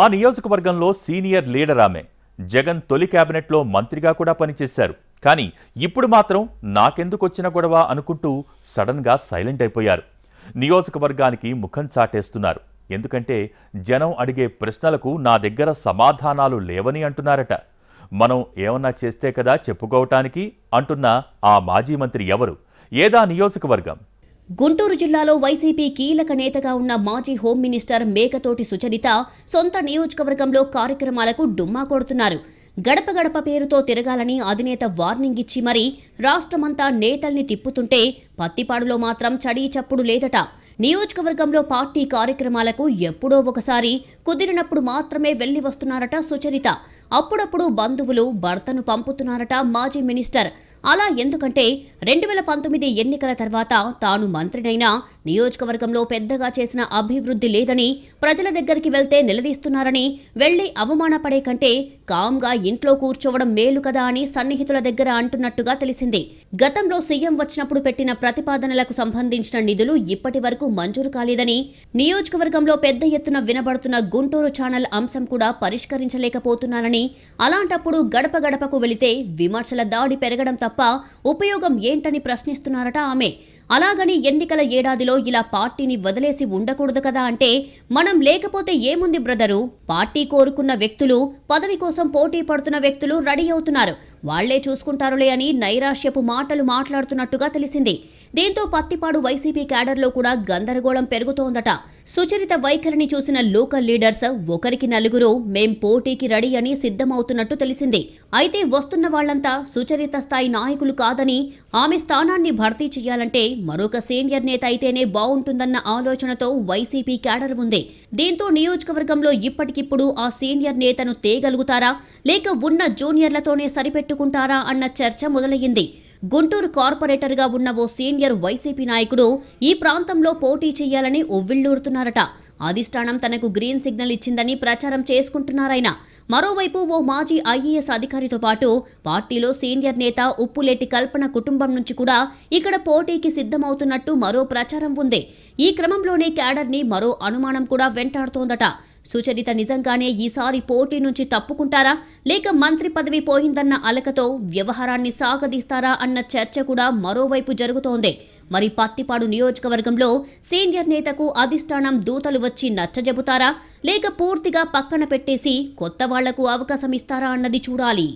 ఆ నియోజకవర్గంలో senior leader ఆమె జగన్ తొలి క్యాబినెట్లో మంత్రిగా కూడా పనిచేశారు కానీ ఇప్పుడు మాత్రం నాకెందుకు వచ్చిన గొడవ అనుకుంటూ సడన్గా సైలెంట్ అయిపోయారు నియోజకవర్గానికి ముఖం చాటేస్తున్నారు ఎందుకంటే జనం అడిగే ప్రశ్నలకు నా దగ్గర సమాధానాలు లేవని అంటున్నారట మనం ఏమన్నా చేస్తే కదా చెప్పుకోవటానికి అంటున్న ఆ మాజీ మంత్రి ఎవరు ఏదా నియోజకవర్గం గుంటూరు జిల్లాలో వైసీపీ కీలక నేతగా ఉన్న మాజీ హోం మినిస్టర్ మేకతోటి సుచరిత సొంత నియోజకవర్గంలో కార్యక్రమాలకు డుమ్మా కొడుతున్నారు గడప గడప పేరుతో తిరగాలని అధినేత వార్నింగ్ ఇచ్చి మరీ రాష్ట్రమంతా నేతల్ని తిప్పుతుంటే పత్తిపాడులో మాత్రం చడీ చప్పుడు లేదట నియోజకవర్గంలో పార్టీ కార్యక్రమాలకు ఎప్పుడో ఒకసారి కుదిరినప్పుడు మాత్రమే వెళ్లి వస్తున్నారట సుచరిత అప్పుడప్పుడు బంధువులు భర్తను పంపుతున్నారట మాజీ మినిస్టర్ అలా ఎందుకంటే రెండు వేల పంతొమ్మిది ఎన్నికల తర్వాత తాను మంత్రినైనా నియోజకవర్గంలో పెద్దగా చేసిన అభివృద్ధి లేదని ప్రజల దగ్గరికి వెళ్తే నిలదీస్తున్నారని వెళ్లి అవమానపడే కంటే కామ్గా ఇంట్లో కూర్చోవడం మేలు కదా అని సన్నిహితుల దగ్గర అంటున్నట్టుగా తెలిసింది గతంలో సీఎం వచ్చినప్పుడు పెట్టిన ప్రతిపాదనలకు సంబంధించిన నిధులు ఇప్పటి వరకు మంజూరు కాలేదని నియోజకవర్గంలో పెద్ద ఎత్తున వినబడుతున్న గుంటూరు ఛానల్ అంశం కూడా పరిష్కరించలేకపోతున్నానని అలాంటప్పుడు గడప గడపకు వెళితే విమర్శల దాడి పెరగడం తప్ప ఉపయోగం ఏంటని ప్రశ్నిస్తున్నారట ఆమె అలాగని ఎన్నికల ఏడాదిలో ఇలా పార్టీని వదిలేసి ఉండకూడదు కదా అంటే మనం లేకపోతే ఏముంది బ్రదరు పార్టీ కోరుకున్న వ్యక్తులు పదవి కోసం పోటీ పడుతున్న వ్యక్తులు రెడీ అవుతున్నారు వాళ్లే చూసుకుంటారులే అని నైరాశ్యపు మాటలు మాట్లాడుతున్నట్టుగా తెలిసింది దీంతో పత్తిపాడు వైసీపీ క్యాడర్లో కూడా గందరగోళం పెరుగుతోందట సుచరిత వైఖరిని చూసిన లోకల్ లీడర్స్ ఒకరికి నలుగురు మేం పోటీకి రెడీ అని సిద్ధమవుతున్నట్టు తెలిసింది అయితే వస్తున్న వాళ్లంతా సుచరిత స్థాయి నాయకులు కాదని ఆమె స్థానాన్ని భర్తీ చేయాలంటే మరొక సీనియర్ నేత అయితేనే బాగుంటుందన్న ఆలోచనతో వైసీపీ క్యాడర్ ఉంది దీంతో నియోజకవర్గంలో ఇప్పటికిప్పుడు ఆ సీనియర్ నేతను తేగలుగుతారా లేక ఉన్న జూనియర్లతోనే సరిపెట్టుకుంటారా అన్న చర్చ మొదలయ్యింది గుంటూరు కార్పొరేటర్గా ఉన్న ఓ సీనియర్ వైసీపీ నాయకుడు ఈ ప్రాంతంలో పోటీ చేయాలని ఒవ్విళ్ళూరుతున్నారట అధిష్టానం తనకు గ్రీన్ సిగ్నల్ ఇచ్చిందని ప్రచారం చేసుకుంటున్నారాయన మరోవైపు ఓ మాజీ ఐఏఎస్ అధికారితో పాటు పార్టీలో సీనియర్ నేత ఉప్పులేటి కల్పన కుటుంబం నుంచి కూడా ఇక్కడ పోటీకి సిద్ధమవుతున్నట్టు మరో ప్రచారం ఉంది ఈ క్రమంలోనే క్యాడర్ని మరో అనుమానం కూడా వెంటాడుతోందట సుచరిత నిజంగానే ఈసారి పోటీ నుంచి తప్పుకుంటారా లేక మంత్రి పదవి పోయిందన్న అలకతో వ్యవహారాన్ని సాగదీస్తారా అన్న చర్చ కూడా మరోవైపు జరుగుతోంది మరి పత్తిపాడు నియోజకవర్గంలో సీనియర్ నేతకు అధిష్టానం దూతలు వచ్చి నచ్చజెబుతారా లేక పూర్తిగా పక్కన పెట్టేసి కొత్త వాళ్లకు అవకాశం ఇస్తారా అన్నది చూడాలి